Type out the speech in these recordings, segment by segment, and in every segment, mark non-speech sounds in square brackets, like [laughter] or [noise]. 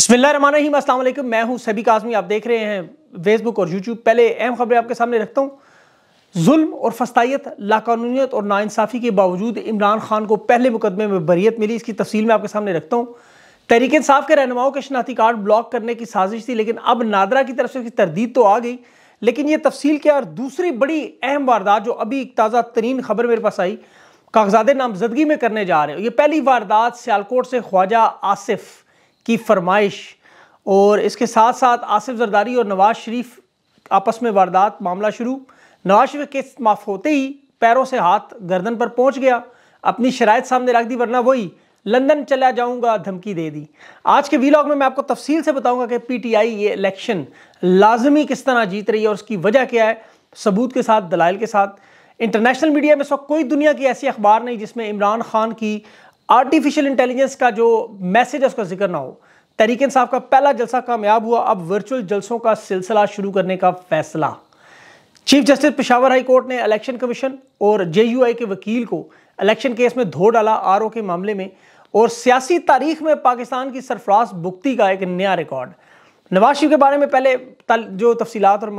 बिस्मिल्लाम असलम मैं हूं सभी काजमी आप देख रहे हैं फेसबुक और यूट्यूब पहले अहम खबरें आपके सामने रखता हूं जुल्म और फस्तायत लाकानूनीत और नाइंसाफ़ी के बावजूद इमरान खान को पहले मुकदमे में बरीत मिली इसकी तफसील मैं आपके सामने रखता हूँ तहरीक इंसाफ के रहनुमाओं के शनाती कार्ड ब्लॉक करने की साजिश थी लेकिन अब नादरा की तरफ से उसकी तरदीद तो आ गई लेकिन ये तफसील क्या और दूसरी बड़ी अहम वारदात जो अभी एक ताज़ा तरीन खबर मेरे पास आई कागजात नामजदगी में करने जा रहे हैं ये पहली वारदात सियालकोट से ख्वाजा आसिफ़ की फरमाइश और इसके साथ साथ आसिफ जरदारी और नवाज शरीफ आपस में वारदात मामला शुरू नवाज शरीफ केस माफ होते ही पैरों से हाथ गर्दन पर पहुंच गया अपनी शराय सामने रख दी वरना वही लंदन चला जाऊंगा धमकी दे दी आज के वीलॉग में मैं आपको तफसील से बताऊंगा कि पीटीआई ये इलेक्शन लाजमी किस तरह जीत रही है और उसकी वजह क्या है सबूत के साथ दलाइल के साथ इंटरनेशनल मीडिया में इस वक्त कोई दुनिया की ऐसी अखबार नहीं जिसमें इमरान खान की आर्टिफिशियल इंटेलिजेंस का जो मैसेज है उसका जिक्र ना हो तरीके साहब का पहला जलसा कामयाब हुआ अब वर्चुअल जलसों का सिलसिला शुरू करने का फैसला chief justice Peshawar high court ने इलेक्शन कमीशन और जे के वकील को इलेक्शन केस में धो डाला आर के मामले में और सियासी तारीख में पाकिस्तान की सरफराज बुक्ति का एक नया रिकॉर्ड नवाज शरीफ के बारे में पहले जो तफसीत और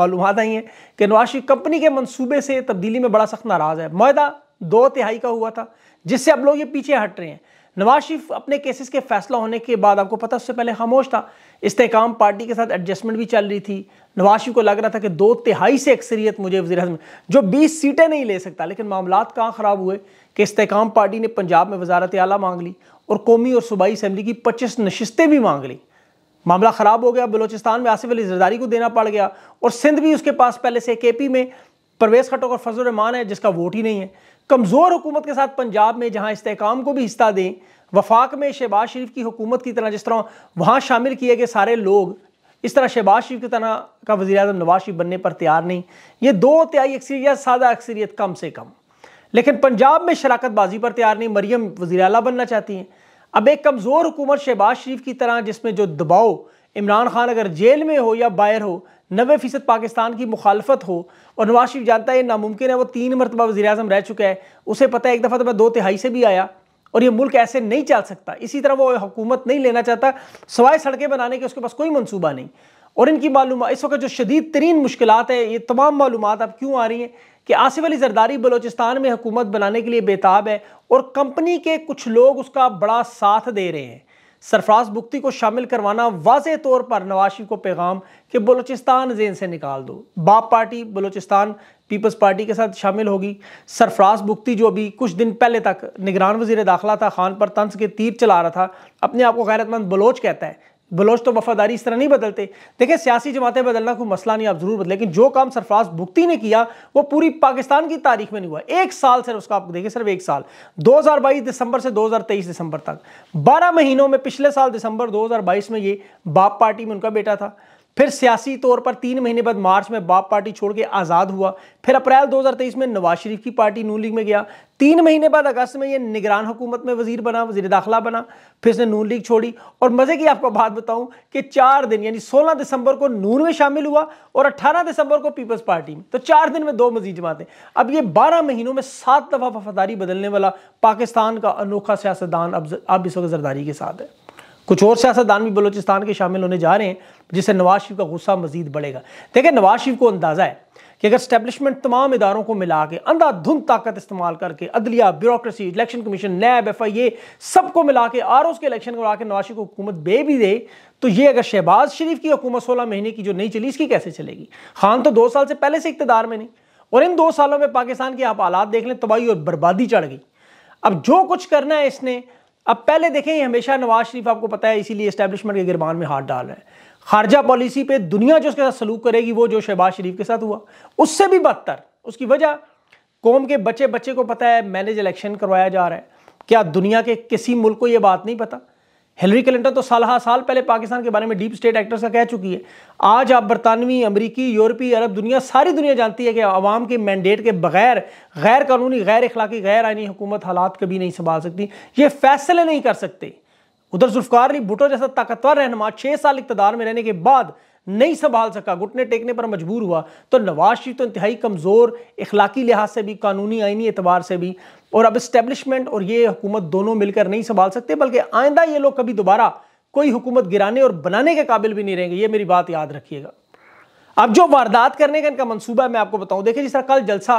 मालूम आई हैं कि नवाज शरीफ कंपनी के मनसूबे से तब्दीली में बड़ा सख्त नाराज़ है माहा दो तिहाई का हुआ था जिससे अब लोग ये पीछे हट रहे हैं नवाज शरीफ अपने केसेस के फैसला होने के बाद आपको पता उससे पहले खामोश था इस्तेकाम पार्टी के साथ एडजस्टमेंट भी चल रही थी नवाज शरीफ को लग रहा था कि दो तिहाई से अक्सरियत मुझे वजी अजम जो बीस सीटें नहीं ले सकता लेकिन मामला कहाँ ख़राब हुए कि इस्तेकाम पार्टी ने पंजाब में वजारत आला मांग ली और कौमी और सूबाई असम्बली की पच्चीस नशस्तें भी मांग ली मामला ख़राब हो गया बलोचिस्तान में आसिफ अली जरदारी को देना पड़ गया और सिंध भी उसके पास पहले से के पी में परवेज़ खटोक और फजल रहमान है जिसका वोट ही नहीं है कमज़ोर हुकूमत के साथ पंजाब में जहाँ इसकाम को भी हिस्सा दें वफाक में शहबाज शरीफ की हुकूमत की तरह जिस तरह वहाँ शामिल किए गए सारे लोग इस तरह शहबाज शरीफ की तरह का वजी अजम नवाज शरीफ बनने पर तैयार नहीं ये दो तिहाई अक्सरियत सादा अक्सरियत कम से कम लेकिन पंजाब में शराकत बाजी पर तैयार नहीं मरियम वजी अल बनना चाहती हैं अब एक कमज़ोर हुकूमत शहबाज शरीफ की तरह जिसमें जो दबाव इमरान खान अगर जेल में हो या बाहर हो नबे फ़ीसद पाकिस्तान की मुखालफत हो और नवाज शरीफ जानता है ये नामुमकिन है वो तीन मरतबा वजी अजम रह चुका है उसे पता है एक दफ़ा तो मैं दो तिहाई से भी आया और ये मुल्क ऐसे नहीं चल सकता इसी तरह वो हुकूमत नहीं लेना चाहता सवाए सड़कें बनाने के उसके पास कोई मनसूबा नहीं और इनकी मालूम इस वक्त जो शदीद तरीन मुश्किल है ये तमाम मालूम अब क्यों आ रही हैं कि आसिफ अली जरदारी बलोचिस्तान में हुकूमत बनाने के लिए बेताब है और कंपनी के कुछ लोग उसका बड़ा साथ दे रहे हैं सरफराज बुख्ती को शामिल करवाना वाज तौर पर नवाशी को पैगाम कि बलूचिस्तान जेन से निकाल दो बाप पार्टी बलूचिस्तान पीपल्स पार्टी के साथ शामिल होगी सरफराज बुख्ती जो अभी कुछ दिन पहले तक निगरान वजीर दाखिला था खान पर तंस के तीर चला रहा था अपने आप को गैरतमंद बलोच कहता है बलोच तो वफादारी इस तरह नहीं बदलते देखिए सियासी जमातें बदलना कोई मसला नहीं आप जरूर बदले लेकिन जो काम सरफराज भुगती ने किया वो पूरी पाकिस्तान की तारीख में नहीं हुआ एक साल सिर्फ उसका आप देखिए सिर्फ एक साल 2022 दिसंबर से 2023 दिसंबर तक 12 महीनों में पिछले साल दिसंबर 2022 में ये बाप पार्टी में उनका बेटा था फिर सियासी तौर पर तीन महीने बाद मार्च में बाप पार्टी छोड़ के आज़ाद हुआ फिर अप्रैल 2023 में नवाज शरीफ की पार्टी नून लीग में गया तीन महीने बाद अगस्त में ये निगरान हुकूमत में वजीर बना वजीर दाखिला बना फिर इसने नून लीग छोड़ी और मज़े की आपको बात बताऊं कि चार दिन यानी 16 दिसंबर को नून में शामिल हुआ और 18 दिसंबर को पीपल्स पार्टी में तो चार दिन में दो मजीद जमातें अब ये बारह महीनों में सात दफ़ा वफादारी बदलने वाला पाकिस्तान का अनोखा सियासतदान अब अब इस वक्त जरदारी के साथ है कुछ और सियासतदान भी बलोचिस्तान के शामिल होने जा रहे हैं जिससे नवाज शरीफ का गुस्सा मजीद बढ़ेगा देखिए नवाज शरीफ को अंदाज़ा है कि अगर स्टैब्लिशमेंट तमाम इदारों को मिला के अंधाधुंध ताकत इस्तेमाल करके अदलिया bureaucracy election commission NAB F I A सबको मिला के आर ओस के इलेक्शन को के नवाज शरीफ को हुकूमत बे भी दे तो ये अगर शहबाज शरीफ की हुकूमत सोलह महीने की जो नहीं चली इसकी कैसे चलेगी खान तो दो साल से पहले से इकतदार में नहीं और इन दो सालों में पाकिस्तान के आप हालात देख लें तबाही और बर्बादी चढ़ गई अब जो कुछ करना है इसने अब पहले देखें हमेशा नवाज शरीफ आपको पता है इसीलिए इस्टेब्लिशमेंट के गिरबान में हाथ डाल रहे हैं खारजा पॉलिसी पे दुनिया जो उसके साथ सलूक करेगी वो जो शहबाज शरीफ के साथ हुआ उससे भी बदतर उसकी वजह कौम के बच्चे बच्चे को पता है मैनेज इलेक्शन करवाया जा रहा है क्या दुनिया के किसी मुल्क को ये बात नहीं पता हिलरी क्लिंटन तो साल हाँ साल पहले पाकिस्तान के बारे में डीप स्टेट एक्टर्स का कह चुकी है आज आप बरतानवी अमरीकी यूरोपीय अरब दुनिया सारी दुनिया जानती है कि आवाम के मैंडेट के बगैर गैर कानूनी गैर अखलाकी गैर आइनी हुकूमत हालात कभी नहीं संभाल सकती ये फैसले नहीं कर सकते उधर जुल्फकार अली भुटो जैसा ताकतवर रहनमा छः साल इकतदार में रहने के बाद नहीं संभाल सका घुटने टेकने पर मजबूर हुआ तो नवाज शरीफ तो इंतहाई कमज़ोर इखलाकी लिहाज से भी कानूनी आइनी एतबार से भी और अब इस्टेबलिशमेंट और ये हुकूमत दोनों मिलकर नहीं संभाल सकते बल्कि आइंदा ये लोग कभी दोबारा कोई हुकूमत गिराने और बनाने के काबिल भी नहीं रहेंगे ये मेरी बात याद रखिएगा अब जो वारदात करने का इनका मनसूबा है मैं आपको बताऊं देखिए जिस तरह कल जलसा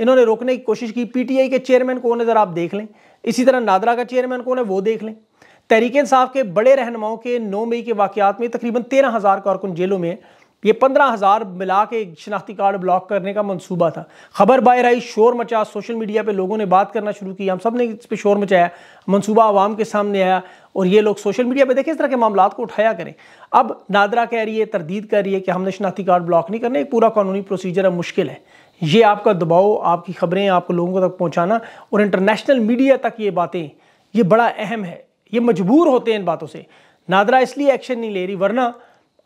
इन्होंने रोकने की कोशिश की पीटीआई के चेयरमैन कौन है ज़रा आप देख लें इसी तरह नादरा का चेयरमैन कौन है वो देख लें तहरीक इंसाफ के बड़े रहनुमाओं के नौ मई के वाकत में तकरीबन तेरह हज़ार कारकुन जेलों में ये पंद्रह हज़ार मिला के एक शनाख्ती कार्ड ब्लॉक करने का मनसूबा था खबर बाहर आई शोर मचा सोशल मीडिया पे लोगों ने बात करना शुरू की हम सब ने इस पर शोर मचाया मनसूबा आवाम के सामने आया और ये लोग सोशल मीडिया पे देखें इस तरह के मामला को उठाया करें अब नादरा कह रही है तरदीद कर रही है कि हमने शनाख्ती कार्ड ब्लॉक नहीं करना एक पूरा कानूनी प्रोसीजर अब मुश्किल है ये आपका दबाव आपकी खबरें आपको लोगों तक पहुँचाना और इंटरनेशनल मीडिया तक ये बातें ये बड़ा अहम है ये मजबूर होते हैं इन बातों से नादरा इसलिए एक्शन नहीं ले रही वरना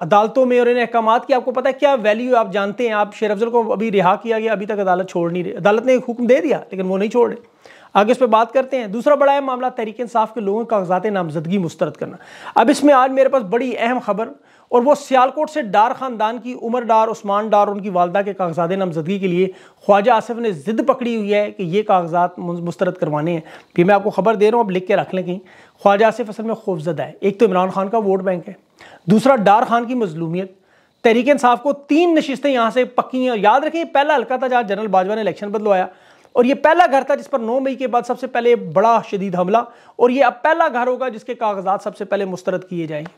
अदालतों में और इन अहकाम की आपको पता है क्या वैल्यू आप जानते हैं आप शेर अफजल को अभी रिहा किया गया अभी तक अदालत छोड़ नहीं रही अदालत ने हुक्म दे दिया लेकिन वो नहीं छोड़ रहे आगे इस पर बात करते हैं दूसरा बड़ा अहम मामला तहरीक इंसाफ के लोगों का कागजात नामजदगी मुस्तरद करना अब इसमें आज मेरे पास बड़ी अहम खबर और वो सियालकोट से डार ख़ानदान की उमर डार उस्मान डार उनकी वालदा के कागजात नामजदगी के लिए ख्वाजा आसिफ ने ज़िद पकड़ी हुई है कि ये कागजात मुस्रद करवाने हैं फिर मैं आपको ख़बर दे रहा हूँ अब लिख के रख लें कहीं ख्वाजा आसिफ असल में खौफजदा है एक तो इमरान खान का वोट बैंक है दूसरा डार खान की मजलूमियत तहरीक इंसाफ को तीन नशस्तें यहाँ से पक्की हैं और याद रखें पहला हल्का था जहाँ जनरल बाजवा ने इलेक्शन बदलवाया और ये पहला घर था जिस पर 9 मई के बाद सबसे पहले बड़ा शदीद हमला और ये अब पहला घर होगा जिसके कागजात सबसे पहले मुस्तरद किए जाएंगे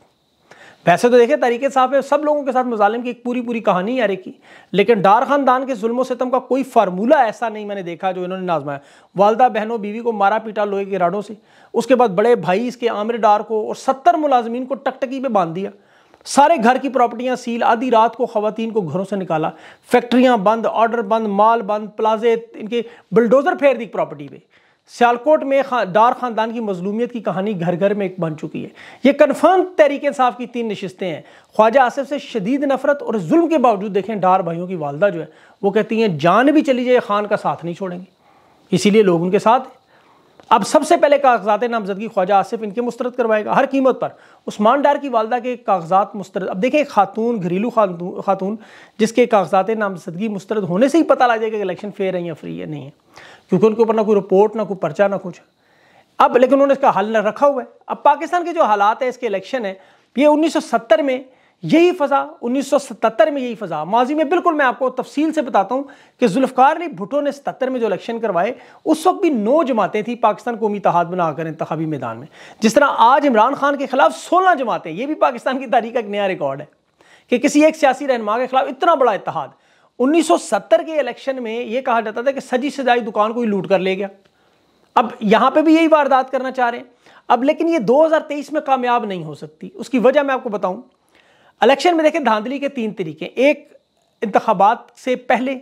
वैसे तो देखे तरीके साहब है सब लोगों के साथ मुजालिम की एक पूरी पूरी कहानी यारे की लेकिन डार खानदान के जुल्म सितम तो का कोई फार्मूला ऐसा नहीं मैंने देखा जो इन्होंने नाजमाया वालदा बहनों बीवी को मारा पीटा लोहे के राडों से उसके बाद बड़े भाई इसके आमिर डार को और सत्तर मुलाजमीन को टकटकी पर बांध दिया सारे घर की प्रॉपर्टियां सील आधी रात को खातन को घरों से निकाला फैक्ट्रियां बंद ऑर्डर बंद माल बंद प्लाजे इनके बुलडोजर फेर दी प्रॉपर्टी पे सियालकोट में खा, डार ख़ानदान की मजलूमियत की कहानी घर घर में एक बन चुकी है ये कन्फर्म तहरीक इंसाफ की तीन नशस्तें हैं ख्वाजा आसिफ से शदीद नफरत और जुल्म के बावजूद देखें डार भाइयों की वालदा जो है वो कहती हैं जान भी चली जाए खान का साथ नहीं छोड़ेंगे इसीलिए लोग उनके साथ हैं अब सबसे पहले कागजात नामजदगी ख्वाजा आसिफ इनके मुस्तरद करवाएगा हर कीमत पर उस्मान डार की वालदा के कागजात मुस्तरद अब देखें खातून घरेलू खातून जिसके कागजात नामजदगी मुस्तरद होने से ही पता लग जाएगा कि इलेक्शन फेयर है या फ्री है नहीं है क्योंकि उनके ऊपर ना कोई रिपोर्ट ना कोई पर्चा ना कुछ अब लेकिन उन्होंने इसका हल रखा हुआ है अब पाकिस्तान के जो हालात है इसके इलेक्शन है ये उन्नीस में यही फ़ज़ा 1977 में यही फ़ज़ा माजी में बिल्कुल मैं आपको तफसील से बताता हूं कि जुल्फकार अली भुटो ने 77 में जो इलेक्शन करवाए उस वक्त भी नौ जमातें थी पाकिस्तान कौमी तहाद बनाकर आकर इंतबी मैदान में जिस तरह आज इमरान खान के खिलाफ सोलह जमातें यह भी पाकिस्तान की तारीख का एक नया रिकॉर्ड है कि किसी एक सियासी रहनमा के खिलाफ इतना बड़ा इतिहाद 1970 के इलेक्शन में यह कहा जाता था कि सजी सजाई दुकान को ही लूट कर ले गया अब यहां पे भी यही वारदात करना चाह रहे हैं अब लेकिन ये 2023 में कामयाब नहीं हो सकती उसकी वजह मैं आपको बताऊं इलेक्शन में देखें धांधली के तीन तरीके एक इंतबात से पहले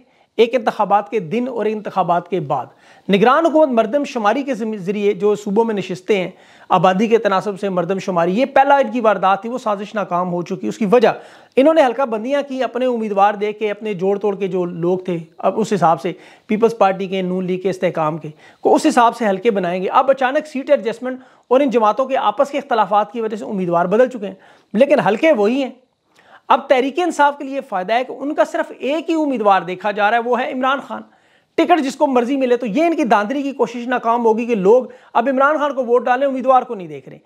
एक इंतबात के दिन और एक इंतबात के बाद निगरान हुकूमत मरदम शुमारी के जरिए जो सूबों में नशस्तें हैं आबादी के तनासब से मरदम शुमारी ये पहला इनकी वारदात थी वो साजिश नाकाम हो चुकी उसकी वजह इन्होंने हल्का बंदियाँ की अपने उम्मीदवार दे के अपने जोड़ तोड़ के जो लोग थे अब उस हिसाब से पीपल्स पार्टी के नून लीग के इसकाम के को उस हिसाब से हल्के बनाएंगे अब अचानक सीट एडजस्टमेंट और इन जमातों के आपस के अख्तलाफा की वजह से उम्मीदवार बदल चुके हैं लेकिन हल्के वही हैं अब तहरीक इंसाफ के लिए फ़ायदा है कि उनका सिर्फ एक ही उम्मीदवार देखा जा रहा है वो है इमरान खान टिकट जिसको मर्जी मिले तो ये इनकी दांदरी की कोशिश नाकाम होगी कि लोग अब इमरान खान को वोट डालें उम्मीदवार को नहीं देख रहे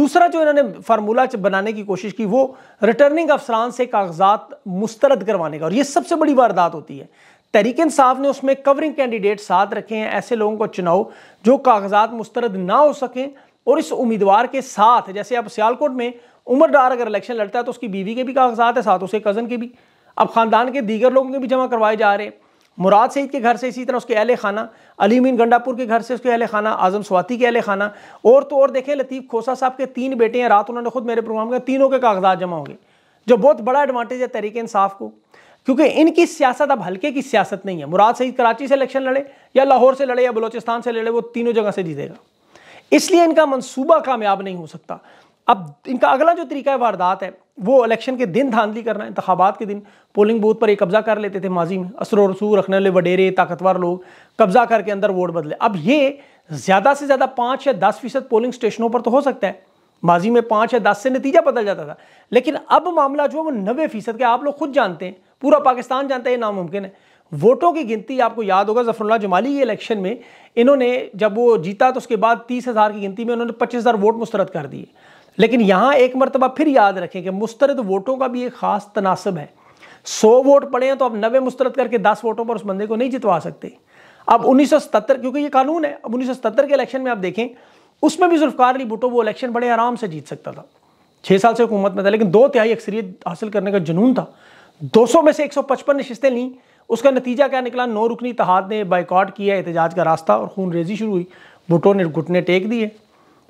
दूसरा जो इन्होंने फार्मूला बनाने की कोशिश की वो रिटर्निंग अफसरान से कागजात मुस्तरद करवाने का और ये सबसे बड़ी वारदात होती है तहरीक इंसाफ ने उसमें कवरिंग कैंडिडेट साथ रखे हैं ऐसे लोगों को चुनाव जो कागजात मुस्तरद ना हो सकें और इस उम्मीदवार के साथ जैसे आप सियालकोट में उमर डार अगर इलेक्शन लड़ता है तो उसकी बीवी के भी कागजात है साथ उसके कज़न के भी अब ख़ानदान के दीगर लोगों के भी जमा करवाए जा रहे हैं मुराद सईद के घर से इसी तरह उसके अहल खाना अलीमीन गंडापुर के घर से उसके अहल खाना आज़म स्वाति के अहल खाना और तो और देखें लतीफ़ खोसा साहब के तीन बेटे हैं रात उन्होंने खुद मेरे प्रोग्राम के तीनों के कागजात जमा होंगे जो बहुत बड़ा एडवांटेज है तरीके इंसाफ को क्योंकि इनकी सियासत अब हल्के की सियासत नहीं है मुराद सईद कराची से इलेक्शन लड़े या लाहौर से लड़े या बलोचिस्तान से लड़े वो तीनों जगह से जीतेगा इसलिए इनका मंसूबा कामयाब नहीं हो सकता अब इनका अगला जो तरीका है वारदात है वो इलेक्शन के दिन धांधली करना इंतबात के दिन पोलिंग बूथ पर एक कब्जा कर लेते थे माजी में असर वसू रखने वाले वडेरे ताकतवर लोग कब्जा करके अंदर वोट बदले अब ये ज़्यादा से ज़्यादा पाँच या दस फीसद पोलिंग स्टेशनों पर तो हो सकता है माजी में पाँच या दस से नतीजा बदल जाता था लेकिन अब मामला जो है वो नबे फीसद का आप लोग खुद जानते हैं पूरा पाकिस्तान जानता है ये नामुमकिन है वोटों की गिनती आपको याद होगा जफरुल्ला जमाली इलेक्शन में इन्होंने जब वो जीता तो उसके बाद तीस हज़ार की गिनती में उन्होंने पच्चीस हज़ार वोट मुस्तरद कर दिए लेकिन यहाँ एक मरतबा फिर याद रखें कि मुस्तरद वोटों का भी एक ख़ास तनासब है सौ वोट पड़े हैं तो आप नबे मुस्तरद करके दस वोटों पर उस बंदे को नहीं जितवा सकते अब उन्नीस सौ सतर क्योंकि ये कानून है अब उन्नीस सौ सतर के इलेक्शन में आप देखें उसमें भी जुल्फकार अली भुटो वो इलेक्शन बड़े आराम से जीत सकता था छः साल से हुकूमत में था लेकिन दो तिहाई अक्सरियत हासिल करने का जुनून था दो सौ में से एक सौ पचपन नशस्तें लीं उसका नतीजा क्या निकला नौ रुकनी तहाद ने बाइकआउट किया एहतजाज का रास्ता और खून रेजी शुरू हुई भुटो ने घुटने टेक दिए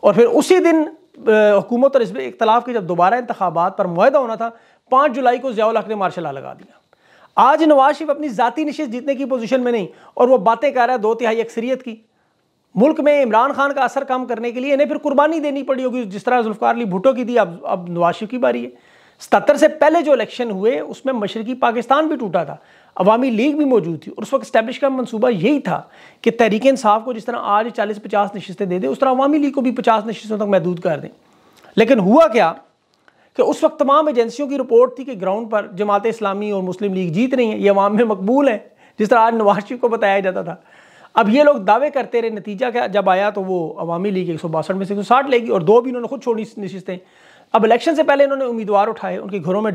और फिर उसी दिन हुकूमत और इसमें इख्तलाफ के जब दोबारा इंतबात पर माह होना था पाँच जुलाई को जियाउल हक ने मार्शल लगा दिया आज नवाज शरीफ अपनी ज़ाती नशे जीतने की पोजिशन में नहीं और वह बातें कर रहा है दो तिहाई अक्सरियत की मुल्क में इमरान खान का असर कम करने के लिए इन्हें फिर कुर्बानी देनी पड़ी होगी जिस तरह जुल्फ़ार अली भुटो की दी अब अब नवाज शरीफ की बारी है सतर से पहले जो इलेक्शन हुए उसमें मशरकी पाकिस्तान भी टूटा था अवामी लीग भी मौजूद थी और उस वक्त स्टैब्लिश का मनसूबा यही था कि तहरीक इंसाफ को जिस तरह आज चालीस पचास नशस्तें दे दें उस तरह अवामी लीग को भी पचास नशस्तों तक महदूद कर दें लेकिन हुआ क्या कि उस वक्त तमाम एजेंसियों की रिपोर्ट थी कि ग्राउंड पर जमात इस्लामी और मुस्लिम लीग जीत रही है ये अवाम में मकबूल है जिस तरह आज नवाज शरीफ को बताया जाता था अब ये लोग दावे करते रहे नतीजा क्या जब आया तो वो अवामी लीग एक सौ बासठ में से एक सौ साठ लेगी और दो भी उन्होंने खुद छोड़ी नशस्तें अब इलेक्शन से पहले इन्होंने उम्मीदवार उठाए उनके घरों में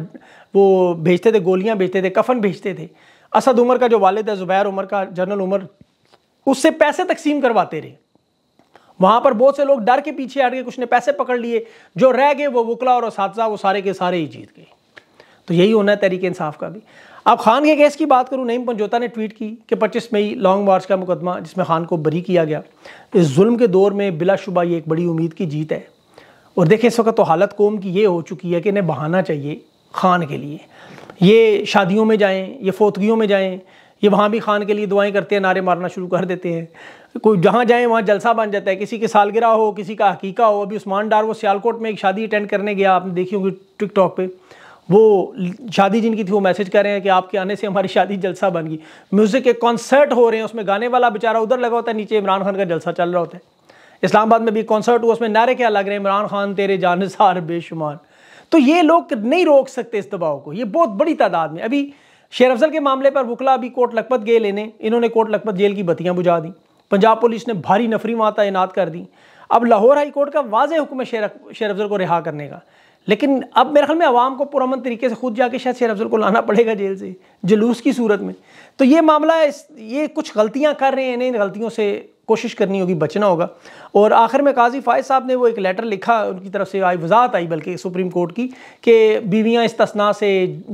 वो भेजते थे गोलियां भेजते थे कफन भेजते थे असद उमर का जो वालिद है ज़ुबैर उमर का जनरल उमर उससे पैसे तकसीम करवाते रहे वहाँ पर बहुत से लोग डर के पीछे हट गए कुछ ने पैसे पकड़ लिए जो रह गए वो वकला और इस वो सारे के सारे ही जीत गए तो यही होना है तहरीक इंसाफ का भी अब खान के केस की बात करूँ नईम पंजोता ने ट्वीट की कि 25 मई लॉन्ग मार्च का मुकदमा जिसमें खान को बरी किया गया इस जुल्म के दौर में बिलाशुबा ये एक बड़ी उम्मीद की जीत है और देखिए इस वक्त तो हालत कौम की ये हो चुकी है कि इन्हें बहाना चाहिए खान के लिए ये शादियों में जाएं ये फोतगियों में जाएं ये वहाँ भी खान के लिए दुआएं करते हैं नारे मारना शुरू कर देते हैं कोई जहाँ जाएँ वहाँ जलसा बन जाता है किसी की सालगिरह हो किसी का हकीका हो अभी उस्मान डार वो सियालकोट में एक शादी अटेंड करने गया आपने देखी होगी टिकटॉक पर वो शादी जिनकी थी वो मैसेज कर रहे हैं कि आपके आने से हमारी शादी जलसा बन गई म्यूज़िक के कॉन्सर्ट हो रहे हैं उसमें गाने वाला बेचारा उधर लगा होता है नीचे इमरान खान का जलसा चल रहा होता है इस्लामाबाद में भी कॉन्सर्ट हुआ उसमें नारे क्या लग रहे हैं इमरान खान तेरे जानसार बेशुमार तो ये लोग नहीं रोक सकते इस दबाव को ये बहुत बड़ी तादाद में अभी शेर अफजल के मामले पर वकला अभी कोर्ट लखपत गए लेने इन्होंने कोर्ट लखपत जेल की बत्तियाँ बुझा दी पंजाब पुलिस ने भारी नफरी वहाँ तैनात कर दी अब लाहौर हाई कोर्ट का वाज हुक्म है शेर शेर अफजल को रिहा करने का लेकिन अब मेरे ख्याल में आवाम को पुरमन तरीके से खुद जाके शायद शेर अफजल को लाना पड़ेगा जेल से जलूस की सूरत में तो ये मामला इस ये कुछ गलतियाँ कर रहे हैं इन गलतियों से कोशिश करनी होगी बचना होगा और आखिर में काजी फ़ायज साहब ने वो एक लेटर लिखा उनकी तरफ से आई वजात आई बल्कि सुप्रीम कोर्ट की कि बीवियाँ इस तस्ना से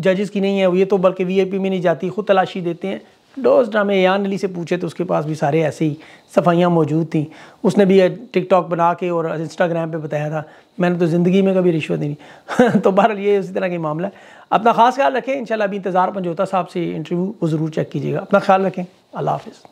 जजेस की नहीं है ये तो बल्कि पी में नहीं जाती खुद तलाशी देते हैं डोज ड्रामे यान अली से पूछे तो उसके पास भी सारे ऐसे ही सफाइयाँ मौजूद थी उसने भी टिकटॉक बना के और इंस्टाग्राम पे बताया था मैंने तो ज़िंदगी में कभी रिश्वत नहीं [laughs] तो बहरहाल ये उसी तरह की मामला है अपना खास ख्याल रखें इंशाल्लाह अभी इंतज़ार पंजोता साहब से इंटरव्यू वो ज़रूर चेक कीजिएगा अपना ख्याल रखें अल्लाह हाफिज़